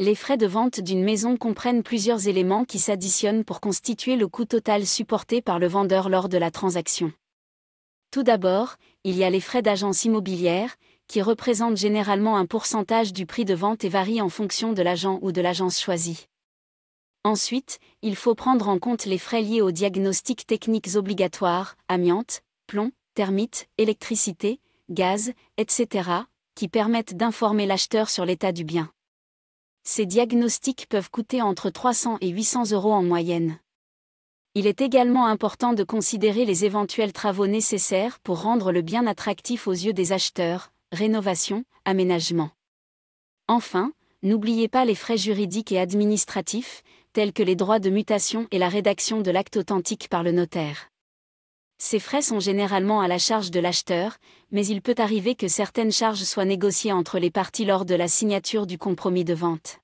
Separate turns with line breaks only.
les frais de vente d'une maison comprennent plusieurs éléments qui s'additionnent pour constituer le coût total supporté par le vendeur lors de la transaction. Tout d'abord, il y a les frais d'agence immobilière, qui représentent généralement un pourcentage du prix de vente et varient en fonction de l'agent ou de l'agence choisie. Ensuite, il faut prendre en compte les frais liés aux diagnostics techniques obligatoires, amiante, plomb, termites, électricité, gaz, etc., qui permettent d'informer l'acheteur sur l'état du bien. Ces diagnostics peuvent coûter entre 300 et 800 euros en moyenne. Il est également important de considérer les éventuels travaux nécessaires pour rendre le bien attractif aux yeux des acheteurs, rénovation, aménagement. Enfin, n'oubliez pas les frais juridiques et administratifs, tels que les droits de mutation et la rédaction de l'acte authentique par le notaire. Ces frais sont généralement à la charge de l'acheteur, mais il peut arriver que certaines charges soient négociées entre les parties lors de la signature du compromis de vente.